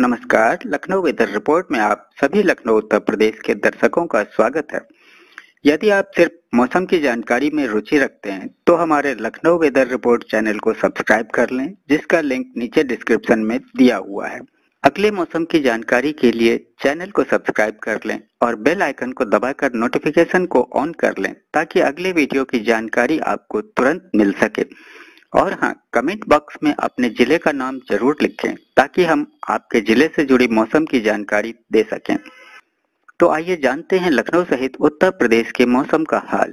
नमस्कार Lucknow weather report में आप सभी लखनऊ उत्तर प्रदेश के दर्शकों का स्वागत है यदि आप सिर्फ मौसम की जानकारी में रुचि रखते हैं तो हमारे लखनऊ वेदर रिपोर्ट चैनल को सब्सक्राइब कर लें जिसका लिंक नीचे डिस्क्रिप्शन में दिया हुआ है अगले मौसम की जानकारी के लिए चैनल को सब्सक्राइब कर लें और बेल आइकन को दबाकर नोटिफिकेशन को ऑन कर लें ताकि अगले वीडियो की जानकारी आपको तुरंत मिल सके और हाँ कमेंट बॉक्स में अपने जिले का नाम जरूर लिखें ताकि हम आपके जिले से जुड़ी मौसम की जानकारी दे सकें तो आइए जानते हैं लखनऊ सहित उत्तर प्रदेश के मौसम का हाल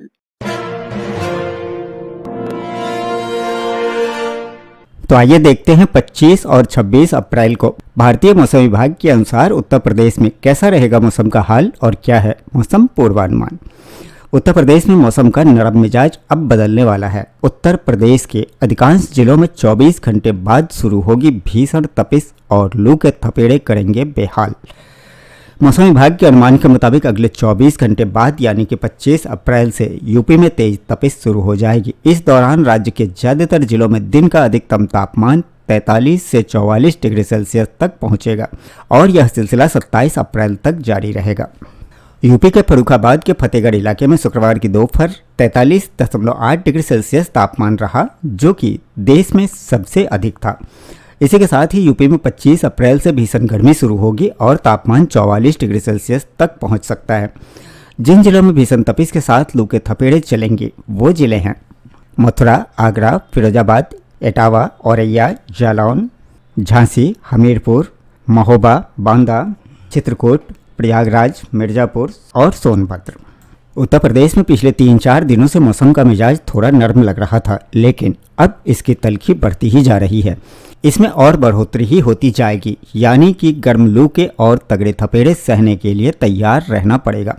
तो आइए देखते हैं 25 और 26 अप्रैल को भारतीय मौसम विभाग के अनुसार उत्तर प्रदेश में कैसा रहेगा मौसम का हाल और क्या है मौसम पूर्वानुमान उत्तर प्रदेश में मौसम का नरम मिजाज अब बदलने वाला है उत्तर प्रदेश के अधिकांश जिलों में 24 घंटे बाद शुरू होगी भीषण तपिस और लू के थपेड़े करेंगे बेहाल मौसम विभाग के अनुमान के मुताबिक अगले 24 घंटे बाद यानी कि 25 अप्रैल से यूपी में तेज तपिस शुरू हो जाएगी इस दौरान राज्य के ज़्यादातर जिलों में दिन का अधिकतम तापमान 43 से 44 डिग्री सेल्सियस तक पहुंचेगा और यह सिलसिला 27 अप्रैल तक जारी रहेगा यूपी के फरुखाबाद के फतेहगढ़ इलाके में शुक्रवार की दोपहर तैंतालीस दशमलव आठ डिग्री सेल्सियस तापमान रहा जो कि देश में सबसे अधिक था इसी के साथ ही यूपी में 25 अप्रैल से भीषण गर्मी शुरू होगी और तापमान 44 डिग्री सेल्सियस तक पहुंच सकता है जिन जिलों में भीषण तपिश के साथ लू के थपेड़े चलेंगे वो जिले हैं मथुरा आगरा फिरोजाबाद एटावा औरैया जालौन झांसी हमीरपुर महोबा बांदा चित्रकूट प्रयागराज मिर्ज़ापुर और सोनभद्र उत्तर प्रदेश में पिछले तीन चार दिनों से मौसम का मिजाज थोड़ा नर्म लग रहा था लेकिन अब इसकी तलखी बढ़ती ही जा रही है इसमें और बढ़ोतरी ही होती जाएगी यानी कि गर्म लू के और तगड़े थपेड़े सहने के लिए तैयार रहना पड़ेगा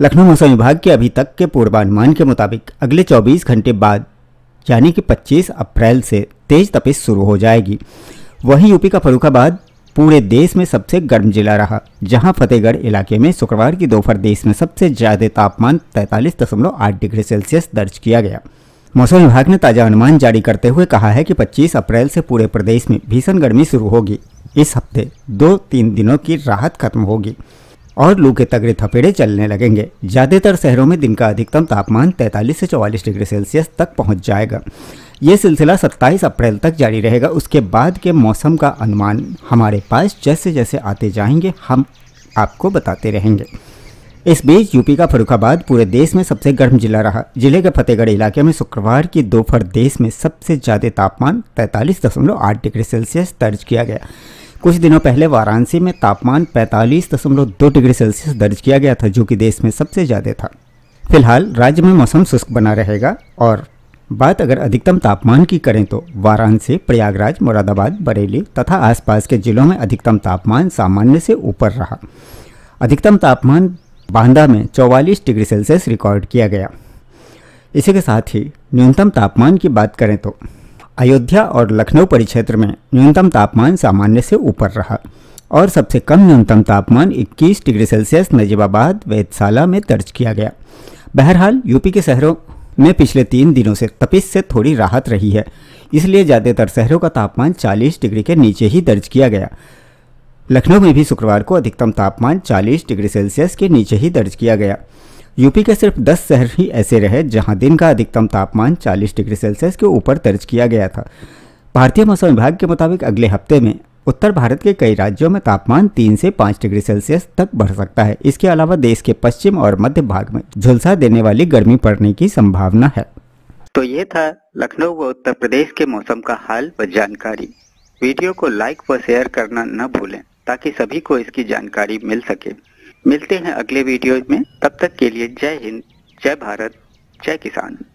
लखनऊ मौसम विभाग के अभी तक के पूर्वानुमान के मुताबिक अगले 24 घंटे बाद यानी कि 25 अप्रैल से तेज तपिश शुरू हो जाएगी वहीं यूपी का फरुखाबाद पूरे देश में सबसे गर्म जिला रहा जहां फतेहगढ़ इलाके में शुक्रवार की दोपहर देश में सबसे ज़्यादा तापमान तैतालीस दशमलव आठ डिग्री सेल्सियस दर्ज किया गया मौसम विभाग ने ताज़ा अनुमान जारी करते हुए कहा है कि 25 अप्रैल से पूरे प्रदेश में भीषण गर्मी शुरू होगी इस हफ्ते दो तीन दिनों की राहत खत्म होगी और लू के तगड़े थपेड़े चलने लगेंगे ज़्यादातर शहरों में दिन का अधिकतम तापमान 43 से 44 डिग्री सेल्सियस तक पहुंच जाएगा ये सिलसिला 27 अप्रैल तक जारी रहेगा उसके बाद के मौसम का अनुमान हमारे पास जैसे जैसे आते जाएंगे हम आपको बताते रहेंगे इस बीच यूपी का फरुखाबाद पूरे देश में सबसे गर्म जिला रहा जिले के फतेहगढ़ इलाके में शुक्रवार की दोपहर देश में सबसे ज़्यादा तापमान 43.8 डिग्री सेल्सियस दर्ज किया गया कुछ दिनों पहले वाराणसी में तापमान 45.2 डिग्री सेल्सियस दर्ज किया गया था जो कि देश में सबसे ज़्यादा था फिलहाल राज्य में मौसम शुष्क बना रहेगा और बात अगर अधिकतम तापमान की करें तो वाराणसी प्रयागराज मुरादाबाद बरेली तथा आसपास के जिलों में अधिकतम तापमान सामान्य से ऊपर रहा अधिकतम तापमान बांदा में 44 डिग्री सेल्सियस रिकॉर्ड किया गया इसी के साथ ही न्यूनतम तापमान की बात करें तो अयोध्या और लखनऊ परिक्षेत्र में न्यूनतम तापमान सामान्य से ऊपर रहा और सबसे कम न्यूनतम तापमान 21 डिग्री सेल्सियस नजीबाबाद वेदशाला में दर्ज किया गया बहरहाल यूपी के शहरों में पिछले तीन दिनों से तपिश से थोड़ी राहत रही है इसलिए ज़्यादातर शहरों का तापमान 40 डिग्री के नीचे ही दर्ज किया गया लखनऊ में भी शुक्रवार को अधिकतम तापमान 40 डिग्री सेल्सियस के नीचे ही दर्ज किया गया यूपी के सिर्फ 10 शहर ही ऐसे रहे जहां दिन का अधिकतम तापमान 40 डिग्री सेल्सियस के ऊपर दर्ज किया गया था भारतीय मौसम विभाग के मुताबिक अगले हफ्ते में उत्तर भारत के कई राज्यों में तापमान तीन से पाँच डिग्री सेल्सियस तक बढ़ सकता है इसके अलावा देश के पश्चिम और मध्य भाग में झुलसा देने वाली गर्मी पड़ने की संभावना है तो ये था लखनऊ व उत्तर प्रदेश के मौसम का हाल व जानकारी वीडियो को लाइक व शेयर करना न भूलें ताकि सभी को इसकी जानकारी मिल सके मिलते हैं अगले वीडियो में तब तक के लिए जय हिंद जय भारत जय किसान